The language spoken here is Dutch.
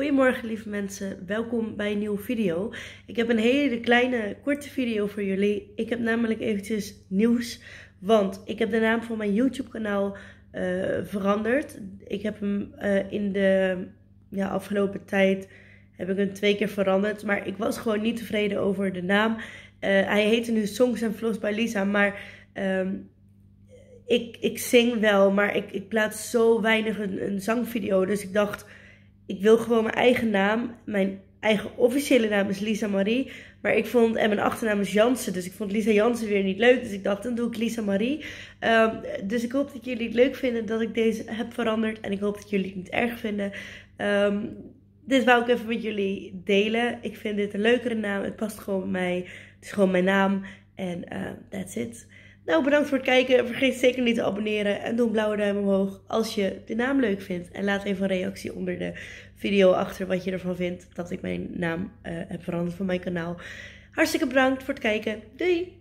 Goedemorgen lieve mensen, welkom bij een nieuwe video. Ik heb een hele kleine korte video voor jullie. Ik heb namelijk eventjes nieuws, want ik heb de naam van mijn YouTube kanaal eh, veranderd. Ik heb hem eh, in de ja, afgelopen tijd heb ik hem twee keer veranderd, maar ik was gewoon niet tevreden over de naam. Eh, hij heette nu Songs and Vlogs bij Lisa, maar... Ehm, ik, ik zing wel, maar ik, ik plaats zo weinig een, een zangvideo. Dus ik dacht, ik wil gewoon mijn eigen naam. Mijn eigen officiële naam is Lisa Marie. Maar ik vond, en mijn achternaam is Jansen. Dus ik vond Lisa Jansen weer niet leuk. Dus ik dacht, dan doe ik Lisa Marie. Ehm, dus ik hoop dat jullie het leuk vinden dat ik deze heb veranderd. En ik hoop dat jullie het niet erg vinden. Um, dit wou ik even met jullie delen. Ik vind dit een leukere naam. Het past gewoon bij mij. Het is gewoon mijn naam. En uh, that's it. Nou, bedankt voor het kijken. Vergeet zeker niet te abonneren en doe een blauwe duim omhoog als je de naam leuk vindt. En laat even een reactie onder de video achter wat je ervan vindt dat ik mijn naam eh, heb veranderd van mijn kanaal. Hartstikke bedankt voor het kijken. Doei!